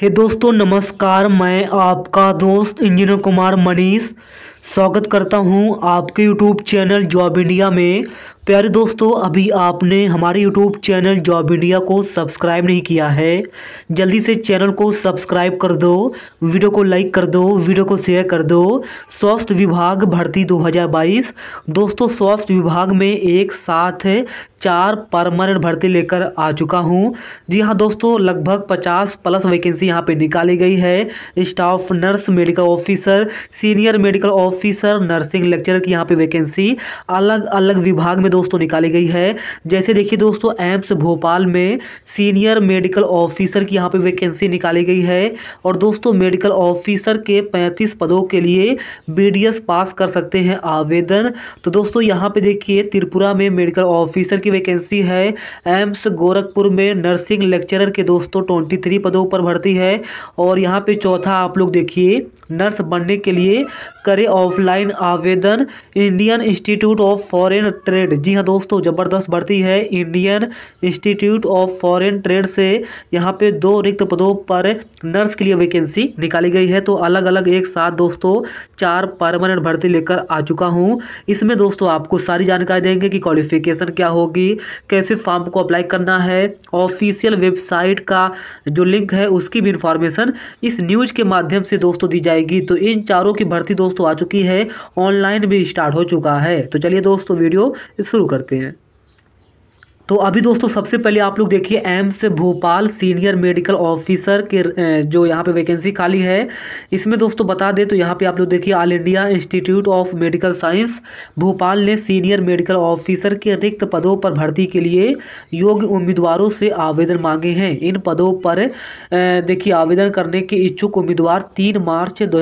हे दोस्तों नमस्कार मैं आपका दोस्त इंजीनियर कुमार मनीष स्वागत करता हूं आपके यूट्यूब चैनल जॉब इंडिया में प्यारे दोस्तों अभी आपने हमारे यूट्यूब चैनल जॉब इंडिया को सब्सक्राइब नहीं किया है जल्दी से चैनल को सब्सक्राइब कर दो वीडियो को लाइक कर दो वीडियो को शेयर कर दो स्वास्थ्य विभाग भर्ती 2022 दोस्तों स्वास्थ्य विभाग में एक साथ चार परमानेंट भर्ती लेकर आ चुका हूं जी हाँ दोस्तों लगभग 50 प्लस वैकेंसी यहां पे निकाली गई है staff nurse medical officer senior medical officer nursing lecture की यहां पे वैकेंसी अलग अलग विभाग में दोस्तों निकाली गई है जैसे देखिए दोस्तों एम्स भोपाल में सीनियर मेडिकल ऑफिसर की यहाँ पे वैकेंसी निकाली गई है और दोस्तों मेडिकल ऑफिसर के 35 पदों के लिए बी पास कर सकते हैं आवेदन तो दोस्तों यहाँ पे देखिए त्रिपुरा में मेडिकल ऑफिसर की वैकेंसी है एम्स गोरखपुर में नर्सिंग लेक्चरर के दोस्तों ट्वेंटी थ्री पदों पर भर्ती है और यहाँ पे चौथा आप लोग देखिए नर्स बनने के लिए करें ऑफलाइन आवेदन Indian Institute of Foreign Trade जी हाँ दोस्तों ज़बरदस्त भर्ती है Indian Institute of Foreign Trade से यहाँ पे दो रिक्त पदों पर नर्स के लिए वैकेंसी निकाली गई है तो अलग अलग एक साथ दोस्तों चार परमानेंट भर्ती लेकर आ चुका हूँ इसमें दोस्तों आपको सारी जानकारी देंगे कि क्वालिफिकेशन क्या होगी कैसे फॉर्म को अप्लाई करना है ऑफिशियल वेबसाइट का जो लिंक है उसकी भी इंफॉर्मेशन इस न्यूज़ के माध्यम से दोस्तों दी जाएगी तो इन चारों की भर्ती दोस्तों दोस्तों आ चुकी है ऑनलाइन भी स्टार्ट हो चुका है तो चलिए दोस्तों वीडियो शुरू करते हैं तो अभी दोस्तों सबसे पहले आप लोग देखिए AIIMS Bhopal senior medical officer के जो यहाँ पे वैकेंसी खाली है इसमें दोस्तों बता दें तो यहाँ पे आप लोग देखिए All India Institute of Medical Science Bhopal ने सीनियर मेडिकल ऑफिसर के रिक्त पदों पर भर्ती के लिए योग्य उम्मीदवारों से आवेदन मांगे हैं इन पदों पर देखिए आवेदन करने के इच्छुक उम्मीदवार तीन मार्च दो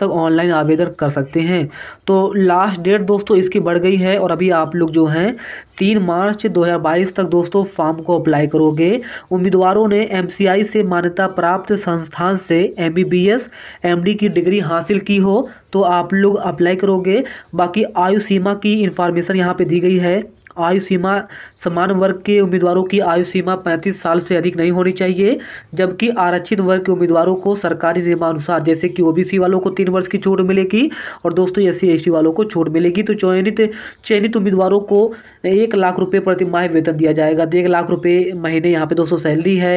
तक ऑनलाइन आवेदन कर सकते हैं तो लास्ट डेट दोस्तों इसकी बढ़ गई है और अभी आप लोग जो हैं तीन मार्च दो बाईस तक दोस्तों फॉर्म को अप्लाई करोगे उम्मीदवारों ने एम से मान्यता प्राप्त संस्थान से एम बी की डिग्री हासिल की हो तो आप लोग अप्लाई करोगे बाकी आयु सीमा की इन्फॉर्मेशन यहाँ पे दी गई है आयु सीमा समान वर्ग के उम्मीदवारों की आयु सीमा पैंतीस साल से अधिक नहीं होनी चाहिए जबकि आरक्षित वर्ग के उम्मीदवारों को सरकारी नियमानुसार जैसे कि ओबीसी वालों को तीन वर्ष की छूट मिलेगी और दोस्तों एस सी वालों को छूट मिलेगी तो चयनित चयनित उम्मीदवारों को एक लाख रुपये प्रति माह वेतन दिया जाएगा तो एक लाख रुपये महीने यहाँ पर दोस्तों सैलरी है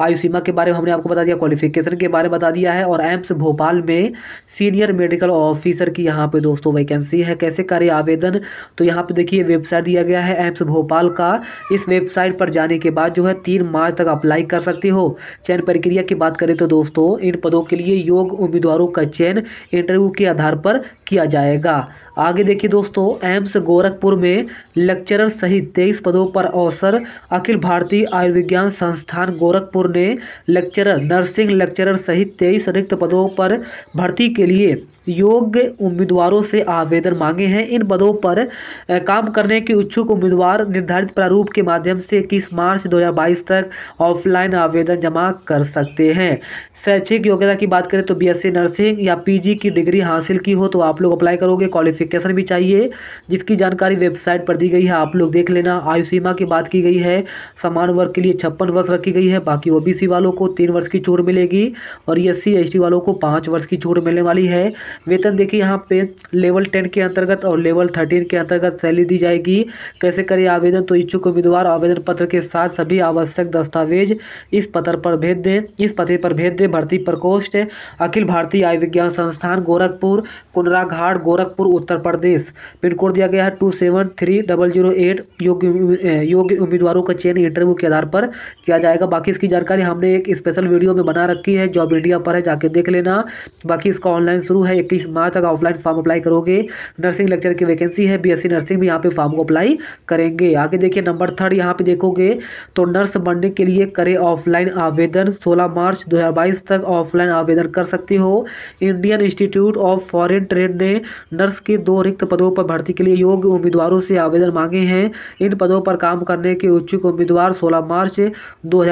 आयु सीमा के बारे में हमने आपको बता दिया क्वालिफिकेशन के बारे में बता दिया है और एम्स भोपाल में सीनियर मेडिकल ऑफिसर की यहाँ पर दोस्तों वैकेंसी है कैसे करें आवेदन तो यहाँ पर देखिए वेबसाइट दिया गया गया है एम्स भोपाल का इस वेबसाइट पर जाने के बाद जो है तीन मार्च तक अप्लाई कर सकते हो चयन प्रक्रिया की बात करें तो दोस्तों इन पदों के लिए योग्य उम्मीदवारों का चयन इंटरव्यू के आधार पर किया जाएगा आगे देखिए दोस्तों एम्स गोरखपुर में लेक्चरर सहित तेईस पदों पर अवसर अखिल भारतीय आयुर्विज्ञान संस्थान गोरखपुर ने लेक्चरर नर्सिंग लेक्चरर सहित तेईस रिक्त पदों पर भर्ती के लिए योग्य उम्मीदवारों से आवेदन मांगे हैं इन पदों पर काम करने के इच्छुक उम्मीदवार निर्धारित प्रारूप के माध्यम से इक्कीस मार्च दो तक ऑफलाइन आवेदन जमा कर सकते हैं शैक्षिक योग्यता की बात करें तो बी नर्सिंग या पी की डिग्री हासिल की हो तो आप लोग अप्लाई करोगे क्वालिफिक एप्लीकेशन भी चाहिए जिसकी जानकारी वेबसाइट पर दी गई है आप लोग देख लेना आयु सीमा की बात की गई है समान वर्ग के लिए छप्पन वर्ष रखी गई है बाकी ओबीसी वालों को तीन वर्ष की छूट मिलेगी और एस e सी वालों को पाँच वर्ष की छूट मिलने वाली है वेतन देखिए यहाँ पे लेवल टेन के अंतर्गत और लेवल थर्टीन के अंतर्गत सैलरी दी जाएगी कैसे करें आवेदन तो इच्छुक उम्मीदवार आवेदन पत्र के साथ सभी आवश्यक दस्तावेज इस पत्र पर भेज दें इस पते पर भेज दें भर्ती प्रकोष्ठ अखिल भारतीय आयुर्विज्ञान संस्थान गोरखपुर घाट गोरखपुर उत्तर उत्तर प्रदेश पिन कोड दिया गया है two seven three double zero eight योग्य योग्य उम्मीदवारों का चयन इंटरव्यू के आधार पर किया जाएगा बाकी इसकी जानकारी हमने एक स्पेशल वीडियो में बना रखी है जॉब इंडिया पर है जाके देख लेना बाकी इसका ऑनलाइन शुरू है इक्कीस मार्च तक ऑफलाइन फॉर्म अप्लाई करोगे नर्सिंग लेक्चर की वैकेंसी है बी नर्सिंग भी यहाँ पर फॉर्म को अप्लाई करेंगे आगे देखिए नंबर थर्ड यहाँ पे देखोगे तो नर्स बनने के लिए करें ऑफलाइन आवेदन सोलह मार्च दो तक ऑफलाइन आवेदन कर सकती हो Indian Institute of Foreign Trade ने नर्स की दो रिक्त पदों पर भर्ती के लिए योग्य उम्मीदवारों से आवेदन मांगे हैं इन पदों पर काम करने के इच्छुक उम्मीदवार सोलह मार्च दो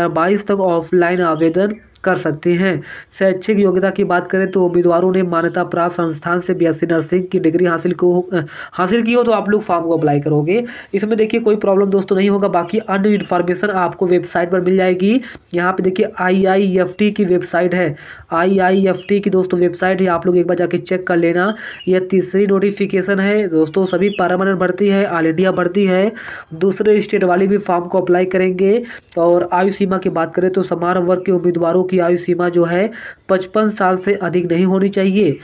तक ऑफलाइन आवेदन कर सकते हैं शैक्षिक योग्यता की बात करें तो उम्मीदवारों ने मान्यता प्राप्त संस्थान से बीएससी नर्सिंग की डिग्री हासिल को हासिल की हो तो आप लोग फॉर्म को अप्लाई करोगे इसमें देखिए कोई प्रॉब्लम दोस्तों नहीं होगा बाकी अन्य इन्फॉर्मेशन आपको वेबसाइट पर मिल जाएगी यहाँ पर देखिए आई की वेबसाइट है आई की दोस्तों वेबसाइट है आप लोग एक बार जाके चेक कर लेना यह तीसरी नोटिफिकेशन है दोस्तों सभी परमानेंट भर्ती है ऑल इंडिया भर्ती है दूसरे स्टेट वाले भी फॉर्म को अप्लाई करेंगे और आयु सीमा की बात करें तो समान वर्ग के उम्मीदवारों की की आयु सीमा जो है पचपन साल से अधिक नहीं होनी चाहिए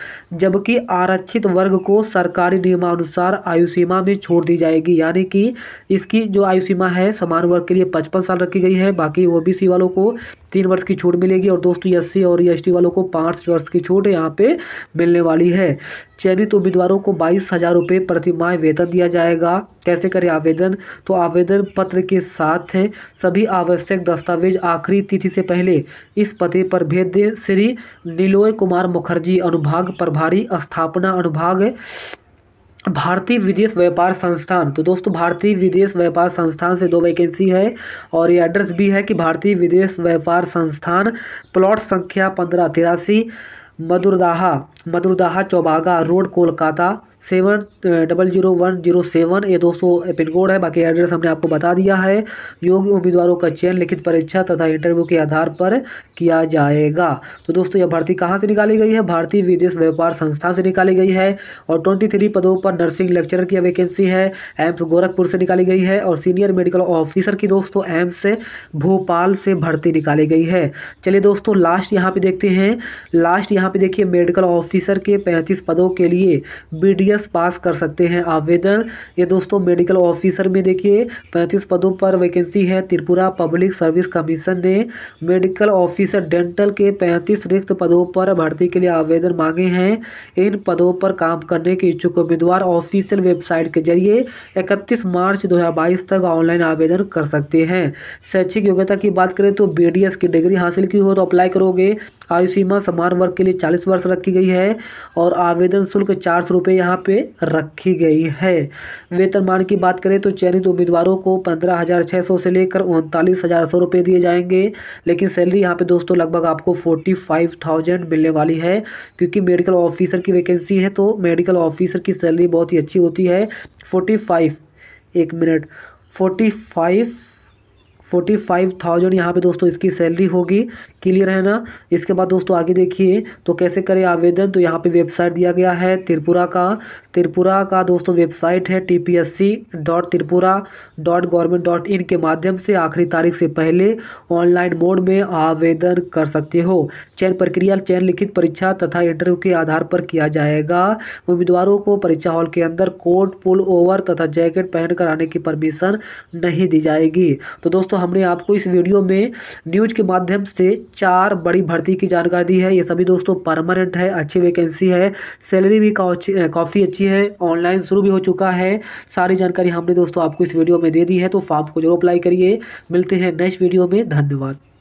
जबकि आरक्षित वर्ग को सरकारी नियमानुसार आयु सीमा में छोड़ दी जाएगी यानी कि इसकी जो आयु सीमा है समान वर्ग के लिए पचपन साल रखी गई है बाकी ओ वालों को तीन वर्ष की छूट मिलेगी और दोस्तों एस और एस वालों को पाँच वर्ष की छूट यहाँ पे मिलने वाली है चयनित उम्मीदवारों को बाईस हज़ार रुपये प्रतिमाह वेतन दिया जाएगा कैसे करें आवेदन तो आवेदन पत्र के साथ है सभी आवश्यक दस्तावेज आखिरी तिथि से पहले इस पते पर भेज दें श्री नीलोय कुमार मुखर्जी अनुभाग प्रभारी स्थापना अनुभाग भारतीय विदेश व्यापार संस्थान तो दोस्तों भारतीय विदेश व्यापार संस्थान से दो वैकेंसी है और ये एड्रेस भी है कि भारतीय विदेश व्यापार संस्थान प्लॉट संख्या पंद्रह तिरासी Madurdaha Madurdaha Chowbaga road Kolkata seven double zero one zero seven ये दोस्तों पिन कोड है बाकी एड्रेस हमने आपको बता दिया है योग्य उम्मीदवारों का चयन लिखित परीक्षा तथा इंटरव्यू के आधार पर किया जाएगा तो दोस्तों यह भर्ती कहाँ से निकाली गई है भारतीय विदेश व्यापार संस्थान से निकाली गई है और ट्वेंटी थ्री पदों पर नर्सिंग लेक्चरर की वैकेंसी है एम्स गोरखपुर से निकाली गई है और सीनियर मेडिकल ऑफिसर की दोस्तों एम्स भोपाल से भर्ती निकाली गई है चलिए दोस्तों लास्ट यहाँ पे देखते हैं लास्ट यहाँ पे देखिए मेडिकल ऑफिसर के पैंतीस पदों के लिए बी एस पास कर सकते हैं आवेदन ये दोस्तों मेडिकल ऑफिसर में देखिए पैंतीस पदों पर वैकेंसी है त्रिपुरा पब्लिक सर्विस कमीशन ने मेडिकल ऑफिसर डेंटल के पैंतीस रिक्त पदों पर भर्ती के लिए आवेदन मांगे हैं इन पदों पर काम करने के इच्छुक उम्मीदवार ऑफिशियल वेबसाइट के जरिए इकतीस मार्च दो तक ऑनलाइन आवेदन कर सकते हैं शैक्षिक योग्यता की बात करें तो बी की डिग्री हासिल की हो तो अप्लाई करोगे आयु सीमा समान वर्ग के लिए चालीस वर्ष रखी गई है और आवेदन शुल्क चार सौ रुपये यहाँ पे रखी गई है वेतनमान की बात करें तो चयनित उम्मीदवारों को पंद्रह हज़ार छः सौ से लेकर उनतालीस हज़ार सौ रुपये दिए जाएंगे लेकिन सैलरी यहाँ पे दोस्तों लगभग आपको फोर्टी फाइव थाउजेंड मिलने वाली है क्योंकि मेडिकल ऑफिसर की वैकेंसी है तो मेडिकल ऑफिसर की सैलरी बहुत ही अच्छी होती है फोर्टी फाइव एक minute forty five forty five thousand यहाँ पे दोस्तों इसकी सैलरी होगी क्लियर है ना इसके बाद दोस्तों आगे देखिए तो कैसे करें आवेदन तो यहाँ पे वेबसाइट दिया गया है त्रिपुरा का त्रिपुरा का दोस्तों वेबसाइट है T P S C dot Tripura dot government dot in के माध्यम से आखिरी तारीख से पहले ऑनलाइन मोड में आवेदन कर सकते हो चयन प्रक्रिया चयन लिखित परीक्षा तथा इंटरव्यू के आधार पर किया जाएगा उम्मीदवारों को परीक्षा हॉल के अंदर कोट पुल ओवर तथा जैकेट पहनकर आने की परमिशन नहीं दी जाएगी तो दोस्तों हमने आपको इस वीडियो में न्यूज के माध्यम से चार बड़ी भर्ती की जानकारी दी है ये सभी दोस्तों परमानेंट है अच्छी वैकेंसी है सैलरी भी काफ़ी अच्छी है ऑनलाइन शुरू भी हो चुका है सारी जानकारी हमने दोस्तों आपको इस वीडियो में दे दी है तो फॉर्म को जरूर अप्लाई करिए मिलते हैं नेक्स्ट वीडियो में धन्यवाद